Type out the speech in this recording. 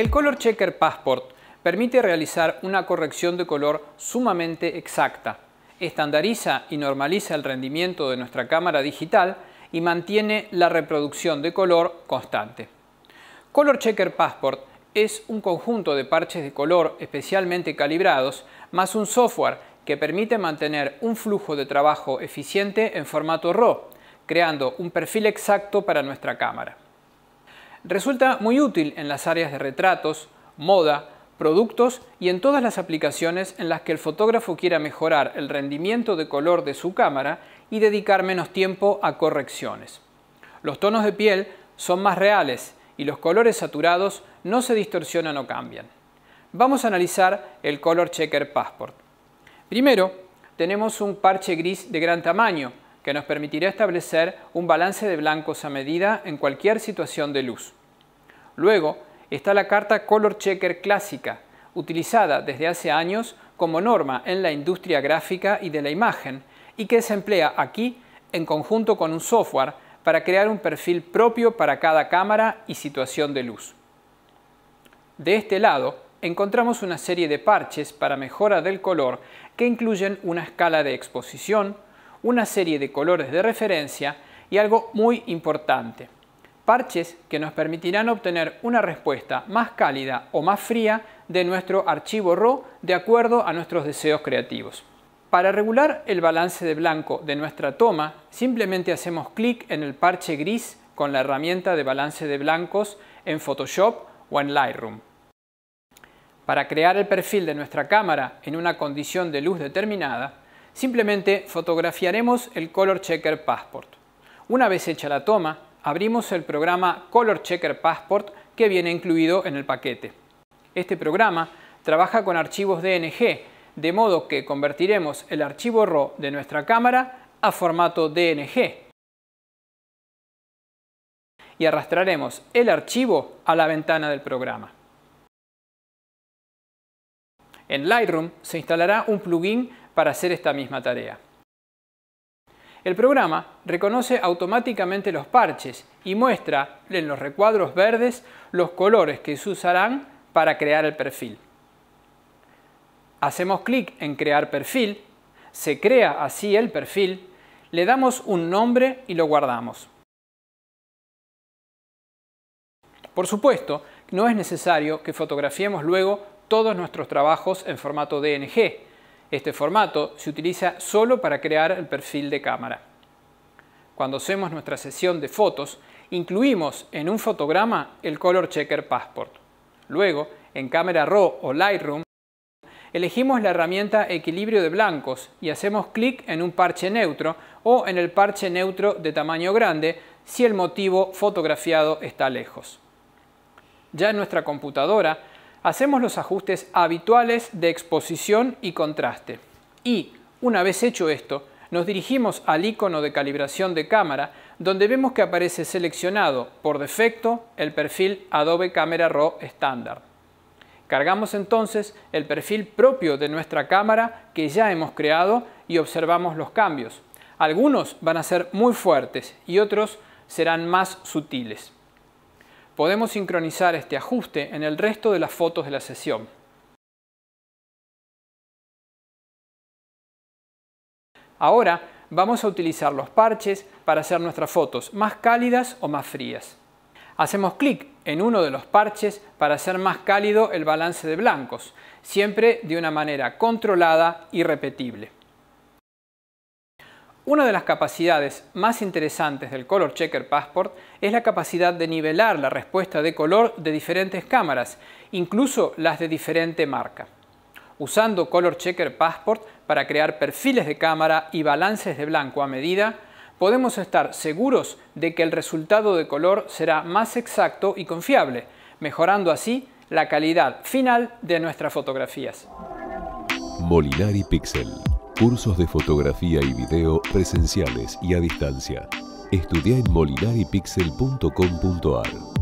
El Color Checker Passport permite realizar una corrección de color sumamente exacta, estandariza y normaliza el rendimiento de nuestra cámara digital y mantiene la reproducción de color constante. Color Checker Passport es un conjunto de parches de color especialmente calibrados, más un software que permite mantener un flujo de trabajo eficiente en formato RAW, creando un perfil exacto para nuestra cámara resulta muy útil en las áreas de retratos, moda, productos y en todas las aplicaciones en las que el fotógrafo quiera mejorar el rendimiento de color de su cámara y dedicar menos tiempo a correcciones. Los tonos de piel son más reales y los colores saturados no se distorsionan o cambian. Vamos a analizar el Color Checker Passport. Primero, tenemos un parche gris de gran tamaño que nos permitirá establecer un balance de blancos a medida en cualquier situación de luz. Luego está la carta Color Checker clásica, utilizada desde hace años como norma en la industria gráfica y de la imagen y que se emplea aquí en conjunto con un software para crear un perfil propio para cada cámara y situación de luz. De este lado, encontramos una serie de parches para mejora del color que incluyen una escala de exposición, una serie de colores de referencia y algo muy importante, parches que nos permitirán obtener una respuesta más cálida o más fría de nuestro archivo RAW de acuerdo a nuestros deseos creativos. Para regular el balance de blanco de nuestra toma, simplemente hacemos clic en el parche gris con la herramienta de balance de blancos en Photoshop o en Lightroom. Para crear el perfil de nuestra cámara en una condición de luz determinada, Simplemente fotografiaremos el Color Checker Passport. Una vez hecha la toma, abrimos el programa Color Checker Passport que viene incluido en el paquete. Este programa trabaja con archivos DNG, de modo que convertiremos el archivo RAW de nuestra cámara a formato DNG y arrastraremos el archivo a la ventana del programa. En Lightroom se instalará un plugin para hacer esta misma tarea. El programa reconoce automáticamente los parches y muestra en los recuadros verdes los colores que se usarán para crear el perfil. Hacemos clic en Crear perfil, se crea así el perfil, le damos un nombre y lo guardamos. Por supuesto, no es necesario que fotografiemos luego todos nuestros trabajos en formato DNG, este formato se utiliza solo para crear el perfil de cámara. Cuando hacemos nuestra sesión de fotos, incluimos en un fotograma el Color Checker Passport. Luego, en Cámara RAW o Lightroom, elegimos la herramienta Equilibrio de blancos y hacemos clic en un parche neutro o en el parche neutro de tamaño grande si el motivo fotografiado está lejos. Ya en nuestra computadora hacemos los ajustes habituales de exposición y contraste. Y, una vez hecho esto, nos dirigimos al icono de calibración de cámara, donde vemos que aparece seleccionado por defecto el perfil Adobe Camera Raw estándar. Cargamos entonces el perfil propio de nuestra cámara que ya hemos creado y observamos los cambios. Algunos van a ser muy fuertes y otros serán más sutiles podemos sincronizar este ajuste en el resto de las fotos de la sesión. Ahora vamos a utilizar los parches para hacer nuestras fotos más cálidas o más frías. Hacemos clic en uno de los parches para hacer más cálido el balance de blancos, siempre de una manera controlada y repetible. Una de las capacidades más interesantes del Color Checker Passport es la capacidad de nivelar la respuesta de color de diferentes cámaras, incluso las de diferente marca. Usando Color Checker Passport para crear perfiles de cámara y balances de blanco a medida, podemos estar seguros de que el resultado de color será más exacto y confiable, mejorando así la calidad final de nuestras fotografías. Molinari Pixel Cursos de fotografía y video presenciales y a distancia. Estudia en molinaripixel.com.ar.